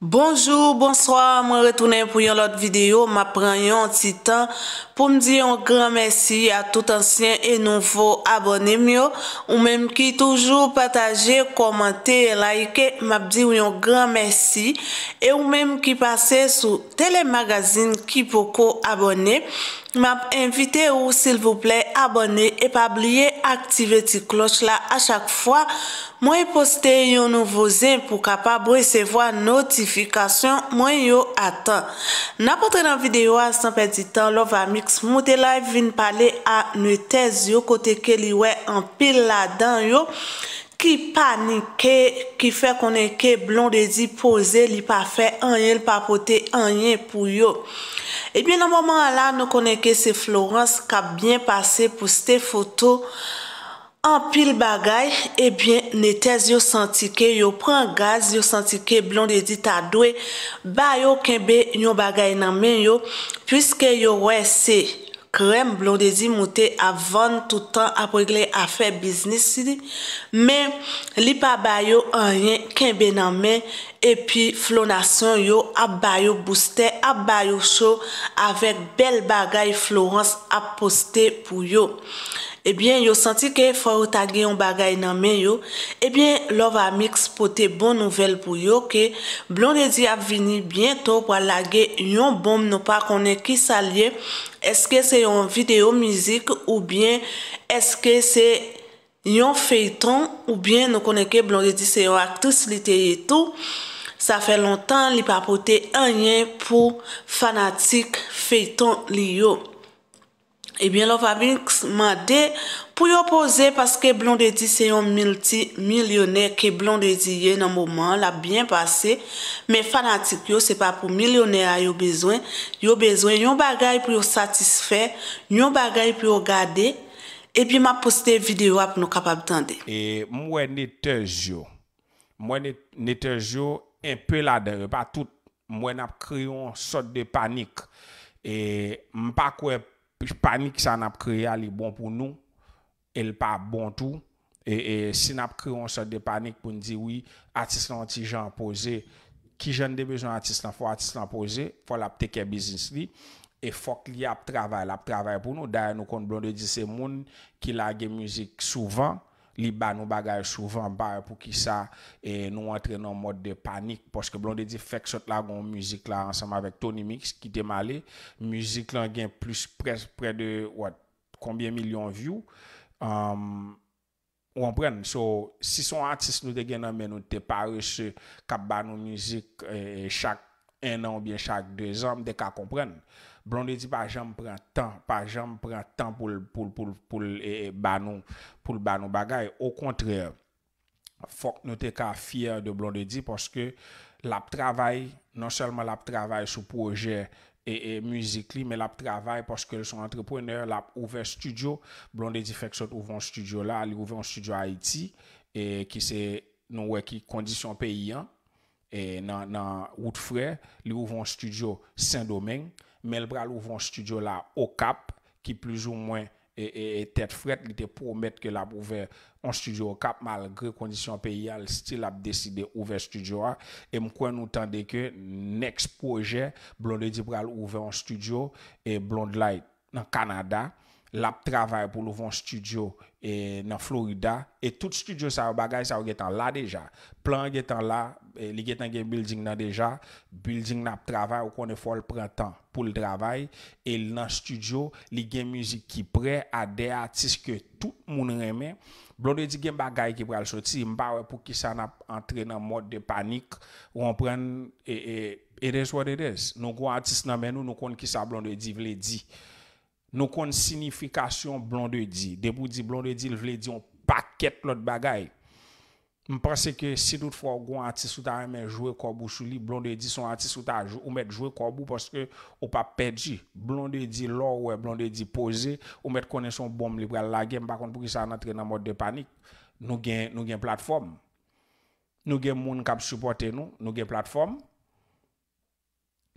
Bonjour, bonsoir, mwen retounen pou yon lot videyo, ma pren yon titan pou mdi yon gran mersi a tout ansyen e noufo abonem yo, ou menm ki toujou pataje, komante, laike, ma bdi yon gran mersi, e ou menm ki pase sou telemagazine ki poko abonem. M'ap invite ou s'il vous plè abonne e pa bliye aktive ti kloch la a chak fwa. Mwen poste yon nouvo zin pou kapab resevo a notifikasyon mwen yo atan. N apotre nan videyo a, sanpe di tan, love a mix, mou de la e vin pale a nou tez yo kote ke li we an pil la dan yo. ki panike, ki fe konenke blon de di pose li pa fe anyen, li pa pote anyen pou yo. Ebyen eh nan moman la nou konenke se Florence ka bien pase pou ste foto, an pil bagay, ebyen eh netes yo santi ke yo pran gaz, yo santi ke blon de di ta dwe, ba yo kenbe nyo bagay nan men yo, pwiske yo wese yo. krem blondedi moute avon toutan apogle afe biznis si di. Men, li pa bayo an yen kenbe nan men, epi flonason yo ap bayo booster, ap bayo show, avek bel bagay Florence ap poste pou yo. Ebyen, yo santi ke efor utage yon bagay nan men yo, ebyen, love amix pote bon nouvel pou yo, yo ke blondedi ap vini bientou pou alage yon bom nou pa kone ki salyen, Eske se yon video mizik ou bien eske se yon feyton ou bien nou koneke Blondie Di Seyo ak tous li teye tou. Sa fe lontan li papote anyen pou fanatik feyton li yo. Eh bien, Love a m'a dit pour y opposer parce que Blonde dit c'est un multimillionnaire que Blonde dit est en un moment, l'a bien passé. Mais fanatique, c'est pas pour millionnaire, y a besoin. Y a besoin, y a un pour y satisfaire, y a un bagage pour y Et puis, m'a posté vidéo pour nous capable d'entendre. Et moi, net jour. Moi, net un un peu là-dedans, pas tout. Moi, n'a créé une sorte de panique. Et m'pas pas Panik sa nap kreya li bon pou nou, e l pa bon tou, e si nap kreyon sa de panik pou n'di, oui, atis nan ti jan pose, ki jan de bezon atis nan, fwa atis nan pose, fwa la pteke bizins li, e fwa kli ap travay, ap travay pou nou, daye nou kon blon de di se moun, ki lage mouzik souvan, li ba nou bagay souvan ba pou ki sa, e nou antre nan mod de panik, poske blon de di fek sot la goun müzik la, ansanman vek Tony Mix ki te male, müzik lan gen plus pres pre de, wot, kombien milyon view, um, ou an pren, so, si son artist nou de gen nan men, nou te pare se, kap ba nou müzik, e chak, En nan byen chak de zanm de ka kompren. Blondie di pa jenm pran tan, pa jenm pran tan eh, eh, non, pou l banon bagay. Ou kontre, fok nou te ka fiyer de Blondie di poske l ap travay, non selman l ap travay sou proje e muzikli, men l ap travay poske son antreprener, l ap ouve studio, Blondie di fek sot ouve an studio la, li ouve an studio Haiti, ki se nou weki kondisyon peyi an. E nan oud fre, li ouve an studio Saint-Domingue, mel bra louve an studio la Okap, ki plus ou mwen etet e, e fret li te promet ke la pouve an studio Okap malgre kondisyon pe yal stil ap deside ouve studio a e mkwen nou tende ke next proje blonde di brale ouve an studio e blonde la nan Kanada la pou travay pou louvon studio e, nan Florida, e tout studio sa ou bagay sa ou getan la deja. Plan getan la, e, li getan gen building nan deja, building nan travay ou kon e fol prantan pou l travay, e nan studio, li gen muzik ki pre, a de artist ke tout moun reme, blonde di gen bagay ki pral soti, mba wè pou ki sa na entre nan mod de panik, ou an pren edes wad edes, nou kon artist nan men ou nou kon ki sa blonde di vle di, Nou kon sinifikasyon blonde di. Debou di blonde di, l vle di, on paket lot bagay. M prase ke si dout fwa gwen ati souta remen jwè korbou sou li, blonde di son ati souta ou met jwè korbou poske ou pa pedji. Blonde di lò wè, e blonde di pose, ou met kone son bom li pral la gen bakon pou ki sa an atre nan mod de panik. Nou gen platform. Nou gen moun kap supporte nou, nou gen platform.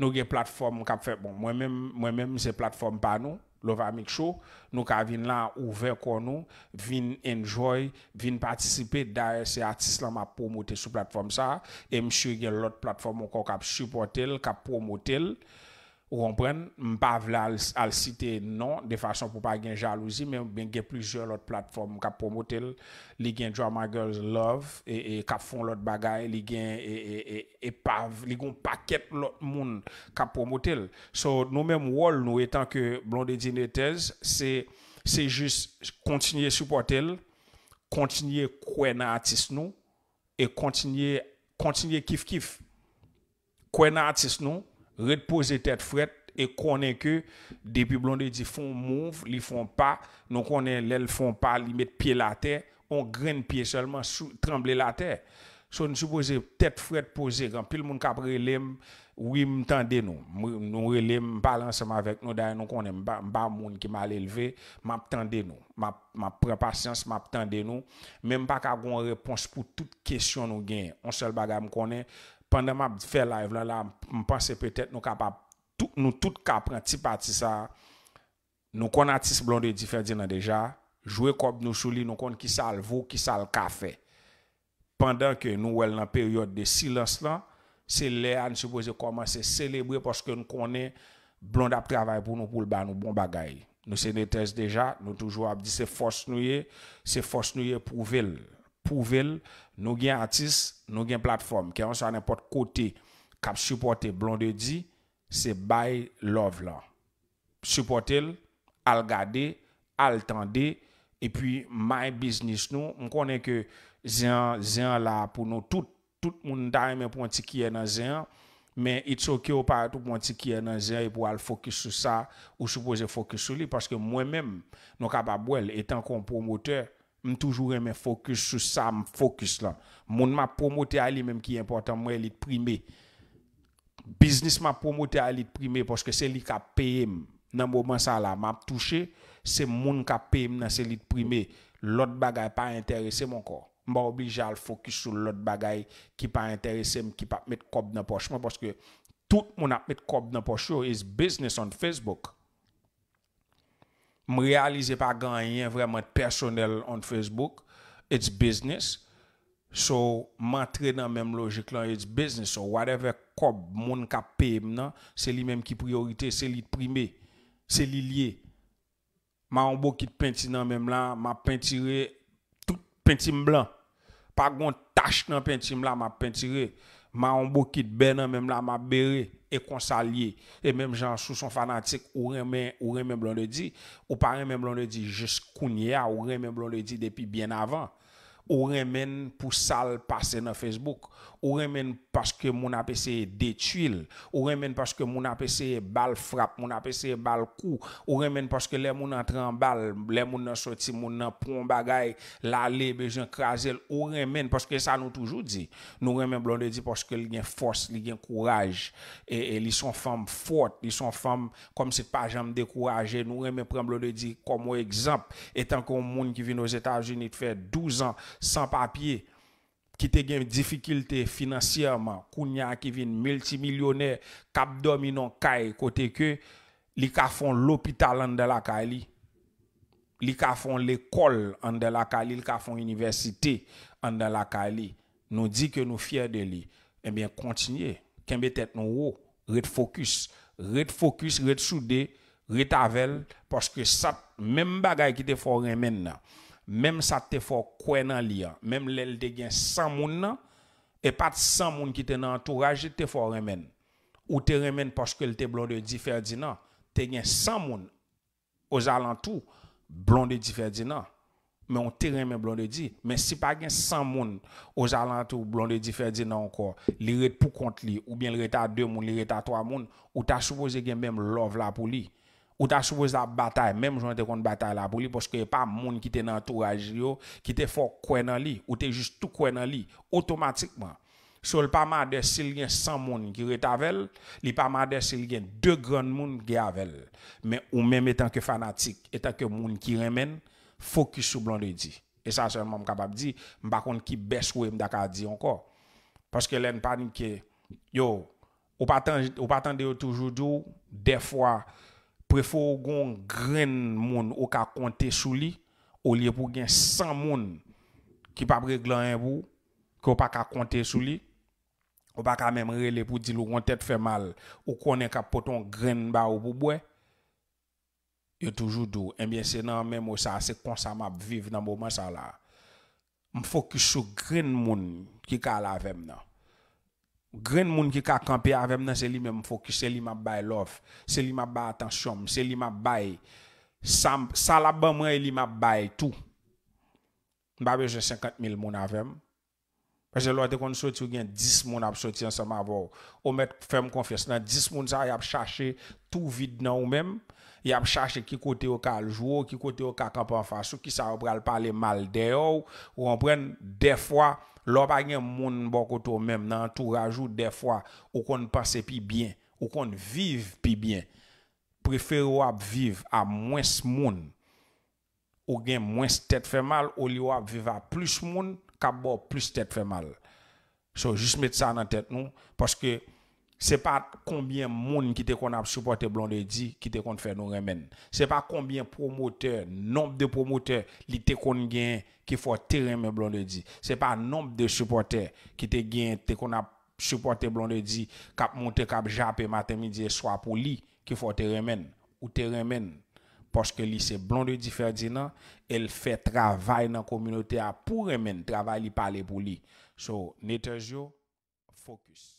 Nou gen platform moun kap fè bon. Mwen mèm mwen mèm se platform pa nou. Lovamik Show nou ka vin la ouve kon nou, vin enjoy, vin patisipe daye se atis la ma pwomote sou platform sa. E msye gen lot platform mwen kon kap supportel, kap pwomotel. ou rempren, mpav la al site nan, de fason pou pa gen jalouzi, men gen plusieurs lot platform kap pwomo tel, li gen Drama Girls Love, e, e kap fon lot bagay, li gen, e, e, e pav, li gen paket lot moun kap pwomo tel. So nou men mwol nou, etan ke Blondie Dinettez, se jist kontinye supportel, kontinye kwenatis nou, e kontinye kif-kif, kwenatis nou, Repoze tet fwet e konen ke Depi blonde di fon mouv Li fon pa Non konen lèl fon pa Li met piye la tè On gren piye solman tremble la tè So nou soupoze tet fwet pose Gan pil moun kap relem Ouim tende nou Nou relem balanseman vek nou Non konen mba moun ki mal eleve Map tende nou Map prend pasyans map tende nou Men mba kap goun repons pou tout kesyon nou gen On sol baga mkonen pandan m ap fè la evlan la, m panse pètèt nou kap ap, nou tout kap nan ti pati sa, nou konatis blonde di fè di nan deja, jouè kob nou souli, nou kon ki sal vo, ki sal kafe. Pandan ke nou wel nan peryode de silas lan, se lè an soupoze koman se selebre, poske nou konen blonde ap travay pou nou pou lba nou bon bagay. Nou se netèz deja, nou toujou ap di se fòs nou ye, se fòs nou ye pou vèl. pouvel, nou gen artist, nou gen platform, kè an sa anèpote kote, kap supporte blondè di, se bay love la. Supporte el, al gade, al tende, e pi my business nou, m konè ke zè an, zè an la, pou nou tout, tout moun da yè mè pou an tiki yè e nan zè an, men itso ki ou pa yè tout pou an tiki yè e nan zè an, e pou al fokus sou sa, ou soupo zè fokus sou li, paske mwen mèm, nou kap abwel, etan kon promoteur, M toujou reme fokus sou sa m fokus lan. Moun ma promote a li menm ki important mwen li prime. Biznis ma promote a li prime poske se li ka peye m nan mouman sa la. Ma ap touche se moun ka peye m nan se li prime. Lot bagay pa interese m ankor. Ma oblijal fokus sou lot bagay ki pa interese m ki pa ap met kob nan poske. M poske tout moun ap met kob nan poske yo is biznis on Facebook. M realize pa ganyen vreman t personel on Facebook. It's business. So, mantre nan menm logik lan, it's business. So, whatever kob moun ka pe m nan, se li menm ki priorite, se li prime, se li liye. Ma anbo ki t penty nan menm lan, ma pentyre tout pentym blan. Pa gwen tache nan pentym blan, ma pentyre. Ma ombokit ben an menm la ma bere e konsalie E menm jan sou son fanatik ou remen blon le di Ou pare menm blon le di jes kounye a ou remen blon le di depi bien avan Ou remen pou sal pase na Facebook Ou remen paske moun apese detuil Ou remen paske moun apese bal frap Moun apese bal kou Ou remen paske le moun atran bal Le moun nan soti, moun nan proun bagay La le bejen krasel Ou remen paske sa nou toujou di Nou remen blon de di paske li gen fos, li gen kouraj E, e li son fam fote Li son fam kom se pa jam dekouraje Nou remen pran blon de di kom ou ekzamp Etan kon moun ki vin nou Etat-Unis fe 12 an sans papier, qui te gagne difficulté financièrement, kounya qui vient multimillionnaire, cap dominant caille côté que li ka l'hôpital en de la Kali, li ka l'école en de la Kali, li ka fon université en de la Kali. Nous dit que nous fiers de lui. Eh bien continuez, kembe tête nous haut, red focus, red focus, red soudé, red avel parce que ça même bagay qui te maintenant. Mem sa te fò kwen nan li ya, mem lèl te gen 100 moun nan, e pat 100 moun ki te nan an tou raje te fò remen. Ou te remen paske l te blonde di ferdi nan, te gen 100 moun. O zalantou, blonde di ferdi nan, men on te remen blonde di. Men si pa gen 100 moun, o zalantou, blonde di ferdi nan an kò, li ret pou kont li, ou bien li ret a 2 moun, li ret a 3 moun, ou ta soupoze gen men love la pou li. Ou ta soubouz la batay. Mem joun ete kon batay la pou li. Poske e pa moun ki te nantouraj li yo. Ki te fok kwen nan li. Ou te jistou kwen nan li. Otomatikman. Sou l pa ma de sil gen san moun ki re tavel. Li pa ma de sil gen de gran moun ge avel. Men ou men metan ke fanatik. Etan ke moun ki remen. Fokus sou blon de di. E sa seman m kapab di. M bakon ki bes wè m da ka di anko. Poske lè n panik ke. Yo. Ou patan de yo toujou di yo. De fwa. Prefo ou gon gren moun ou ka konte sou li, ou liye pou gen san moun ki pa preglan en bou, ki ou pa ka konte sou li, ou pa ka meme rele pou di lou kon tet fe mal, ou konen ka poton gren ba ou pou bwe, yo toujou dou. Emyen se nan men moun sa se konsam ap viv nan moun man sa la, mfokis sou gren moun ki ka la vem nan. Gren moun ki ka kampe avèm nan se li mèm fokish, se li mèm bay love, se li mèm bay atansyom, se li mèm bay salaba mwen, se li mèm bay tou. Mbabe jè 50 mil moun avèm. Mwen se lor de kon sou ti ou gen 10 moun ap sou ti an sa mabou. Ou met ferm konfes nan 10 moun sa y ap chache tout vide nan ou men. Y ap chache ki kote ou ka aljou ou ki kote ou ka kampan fa. Sou ki sa ou pral pale mal de ou. Ou an pren defwa lor pa gen moun mbokot ou men nan tout rajout defwa. Ou kon passe pi bien. Ou kon vive pi bien. Prefere ou ap vive a mwens moun. Ou gen mwens tet fe mal. Ou li ou ap vive a plus moun. kap bo plus tèt fè mal. So, jist mèt sa nan tèt nou, paske se pa konbyen moun ki te kon ap supporte blon de di, ki te kon fè nou remèn. Se pa konbyen promoteur, nombe de promoteur li te kon gen, ki fò tè remèn blon de di. Se pa nombe de supporteur ki te gen, te kon ap supporte blon de di, kap moun te kap japè matè midye, swa pou li ki fò tè remèn ou tè remèn. Poske li se blonde di fèrdina, el fè travay nan komynotè a pou remen travay li pale pou li. So, netaj yo, fokus.